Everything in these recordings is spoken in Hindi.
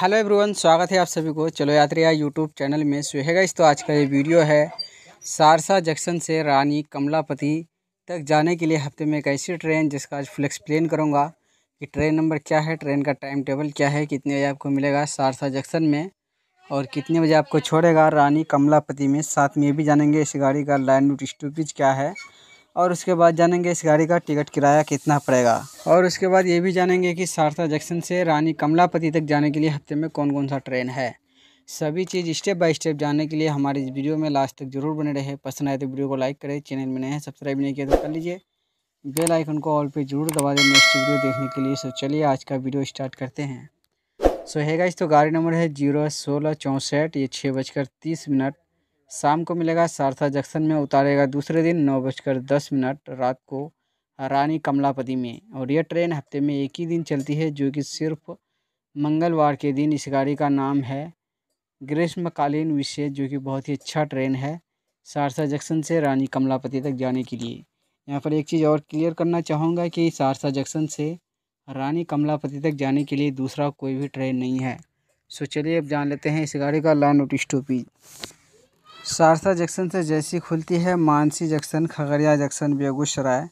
हेलो एवरीवन स्वागत है आप सभी को चलो यात्रिया यूट्यूब चैनल में सुहेगा इस तो आज का ये वीडियो है सहरसा जंक्शन से रानी कमलापति तक जाने के लिए हफ्ते में एक ऐसी ट्रेन जिसका आज फुल एक्सप्लेन करूँगा कि ट्रेन नंबर क्या है ट्रेन का टाइम टेबल क्या है कितने बजे आपको मिलेगा सहरसा जंक्शन में और कितने बजे आपको छोड़ेगा रानी कमलापति में साथ में ये भी जानेंगे इस गाड़ी का लाइन रूट स्टोपेज क्या है और उसके बाद जानेंगे इस गाड़ी का टिकट किराया कितना पड़ेगा और उसके बाद ये भी जानेंगे कि सारसा जंक्शन से रानी कमलापति तक जाने के लिए हफ्ते में कौन कौन सा ट्रेन है सभी चीज़ स्टेप बाय स्टेप जानने के लिए हमारे इस वीडियो में लास्ट तक जरूर बने रहे पसंद आए तो वीडियो को लाइक करें चैनल में नए हैं सब्सक्राइब नहीं किया तो कर लीजिए बेल आइकन को ऑल पे जरूर दबा दें नेक्स्ट वीडियो देखने के लिए सो चलिए आज का वीडियो स्टार्ट करते हैं सो है गाइस तो गाड़ी नंबर है जीरो सोलह चौंसठ ये छः बजकर तीस मिनट शाम को मिलेगा सारसा जंक्शन में उतारेगा दूसरे दिन नौ बजकर दस मिनट रात को रानी कमलापति में और यह ट्रेन हफ्ते में एक ही दिन चलती है जो कि सिर्फ मंगलवार के दिन इस गाड़ी का नाम है ग्रीष्मकालीन विशेष जो कि बहुत ही अच्छा ट्रेन है सहरसा जंक्शन से रानी कमलापति तक जाने के लिए यहाँ पर एक चीज़ और क्लियर करना चाहूँगा कि सहरसा जंक्शन से रानी कमलापति तक जाने के लिए दूसरा कोई भी ट्रेन नहीं है सो चलिए अब जान लेते हैं इस गाड़ी का लाइन स्टॉपेज सहरसा जंक्शन से जैसी खुलती है Mansi junction Khagaria junction Begusarai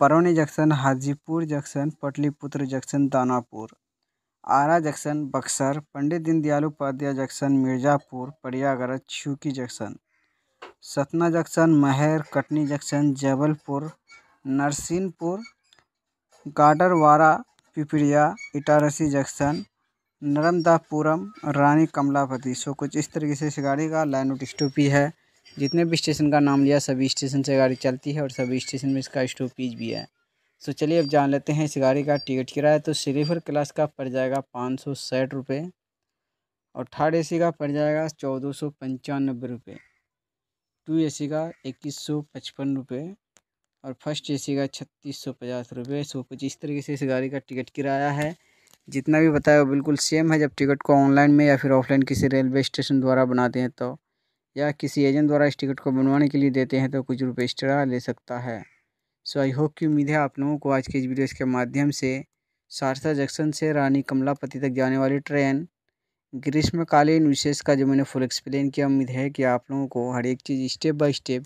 Barauni junction Hajipur junction Patliputra junction Danapur Ara junction Buxar Pandit Deendayal Upadhyay junction Mirzapur Prayagraj Chheoki junction Satna junction Maihar Katni junction Jabalpur Narsinghpur Gadarwara Pipariya Itarsi junction Narmadapuram Rani Kamlapati सो कुछ इस तरीके से इस गाड़ी का लाइन ऑफ स्टॉपी है जितने भी स्टेशन का नाम लिया सभी स्टेशन से गाड़ी चलती है और सभी स्टेशन में इसका स्टॉपीज भी है सो चलिए अब जान लेते हैं इस गाड़ी का टिकट किराया तो स्लीपर क्लास का पड़ जाएगा पाँच सौ साठ रुपये और थर्ड सी का पड़ जाएगा चौदह सौ पंचानबे रुपये टू सी का इक्कीस सौ पचपन रुपये और फर्स्ट सी का छत्तीस सौ पचास रुपये सो कुछ इस तरीके से इस गाड़ी का टिकट किराया है जितना भी बताया वो बिल्कुल सेम है जब टिकट को ऑनलाइन में या फिर ऑफलाइन किसी रेलवे स्टेशन द्वारा बनाते हैं तो या किसी एजेंट द्वारा इस टिकट को बनवाने के लिए देते हैं तो कुछ रुपये एक्स्ट्रा ले सकता है सो आई होप की उम्मीद है आप लोगों को आज के इस वीडियो के माध्यम से सहरसा जंक्शन से रानी कमलापति तक जाने वाली ट्रेन ग्रीष्मकालीन विशेष का जो मैंने फुल एक्सप्लेन किया उम्मीद है कि आप लोगों को हर एक चीज़ स्टेप बाय स्टेप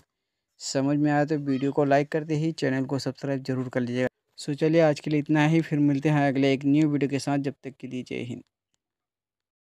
समझ में आया तो वीडियो को लाइक करते ही चैनल को सब्सक्राइब जरूर कर लीजिएगा सो चलिए आज के लिए इतना ही फिर मिलते हैं अगले एक न्यू वीडियो के साथ जब तक के लिए जय हिंद